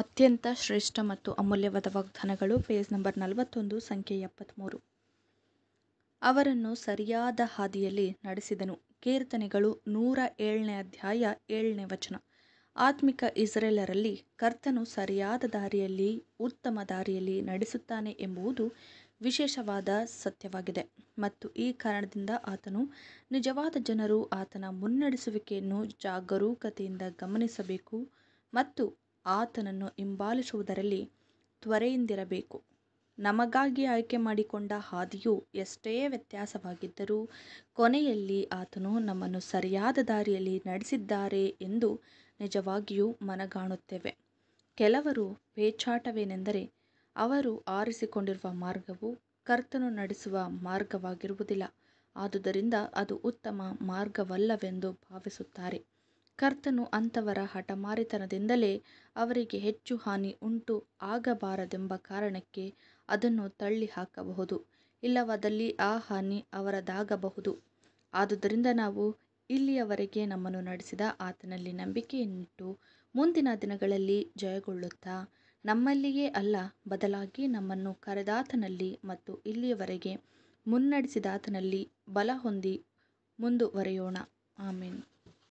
ಅತ್ಯಂತ ಶ್ರೇಷ್ಠ ಮತ್ತು ಅಮೂಲ್ಯವಾದ ವಾಗ್ದಾನಗಳು ಪೇಜ್ ನಂಬರ್ ನಲವತ್ತೊಂದು ಸಂಖ್ಯೆ ಎಪ್ಪತ್ತ್ಮೂರು ಅವರನ್ನು ಸರಿಯಾದ ಹಾದಿಯಲ್ಲಿ ನಡೆಸಿದನು ಕೀರ್ತನೆಗಳು ನೂರ ಏಳನೇ ಅಧ್ಯಾಯ ಏಳನೇ ವಚನ ಆತ್ಮಿಕ ಇಸ್ರೇಲರಲ್ಲಿ ಕರ್ತನು ಸರಿಯಾದ ದಾರಿಯಲ್ಲಿ ಉತ್ತಮ ದಾರಿಯಲ್ಲಿ ನಡೆಸುತ್ತಾನೆ ಎಂಬುದು ವಿಶೇಷವಾದ ಸತ್ಯವಾಗಿದೆ ಮತ್ತು ಈ ಕಾರಣದಿಂದ ಆತನು ನಿಜವಾದ ಜನರು ಆತನ ಮುನ್ನಡೆಸುವಿಕೆಯನ್ನು ಜಾಗರೂಕತೆಯಿಂದ ಗಮನಿಸಬೇಕು ಮತ್ತು ಆತನನ್ನು ಹಿಂಬಾಲಿಸುವುದರಲ್ಲಿ ತ್ವರೆಯಿಂದಿರಬೇಕು ನಮಗಾಗಿ ಆಯ್ಕೆ ಮಾಡಿಕೊಂಡ ಹಾದಿಯು ಎಷ್ಟೇ ವ್ಯತ್ಯಾಸವಾಗಿದ್ದರೂ ಕೊನೆಯಲ್ಲಿ ಆತನು ನಮ್ಮನ್ನು ಸರಿಯಾದ ದಾರಿಯಲ್ಲಿ ನಡೆಸಿದ್ದಾರೆ ಎಂದು ನಿಜವಾಗಿಯೂ ಮನಗಾಣುತ್ತೇವೆ ಕೆಲವರು ಪೇಚಾಟವೇನೆಂದರೆ ಅವರು ಆರಿಸಿಕೊಂಡಿರುವ ಮಾರ್ಗವು ಕರ್ತನು ನಡೆಸುವ ಮಾರ್ಗವಾಗಿರುವುದಿಲ್ಲ ಆದುದರಿಂದ ಅದು ಉತ್ತಮ ಮಾರ್ಗವಲ್ಲವೆಂದು ಭಾವಿಸುತ್ತಾರೆ ಕರ್ತನು ಅಂಥವರ ಹಠಮಾರಿತನದಿಂದಲೇ ಅವರಿಗೆ ಹೆಚ್ಚು ಹಾನಿ ಉಂಟು ಆಗಬಾರದೆಂಬ ಕಾರಣಕ್ಕೆ ಅದನ್ನು ತಳ್ಳಿಹಾಕಬಹುದು, ಇಲ್ಲವಾದಲ್ಲಿ ಆ ಹಾನಿ ಅವರದಾಗಬಹುದು. ಆದುದರಿಂದ ನಾವು ಇಲ್ಲಿಯವರೆಗೆ ನಮ್ಮನ್ನು ನಡೆಸಿದ ಆತನಲ್ಲಿ ನಂಬಿಕೆಯನ್ನಿಟ್ಟು ಮುಂದಿನ ದಿನಗಳಲ್ಲಿ ಜಯಗೊಳ್ಳುತ್ತಾ, ನಮ್ಮಲ್ಲಿಯೇ ಅಲ್ಲ ಬದಲಾಗಿ ನಮ್ಮನ್ನು ಕರೆದಾತನಲ್ಲಿ ಮತ್ತು ಇಲ್ಲಿಯವರೆಗೆ ಮುನ್ನಡೆಸಿದಾತನಲ್ಲಿ ಹೊಂದಿ ಮುಂದುವರೆಯೋಣ ಆಮೇನು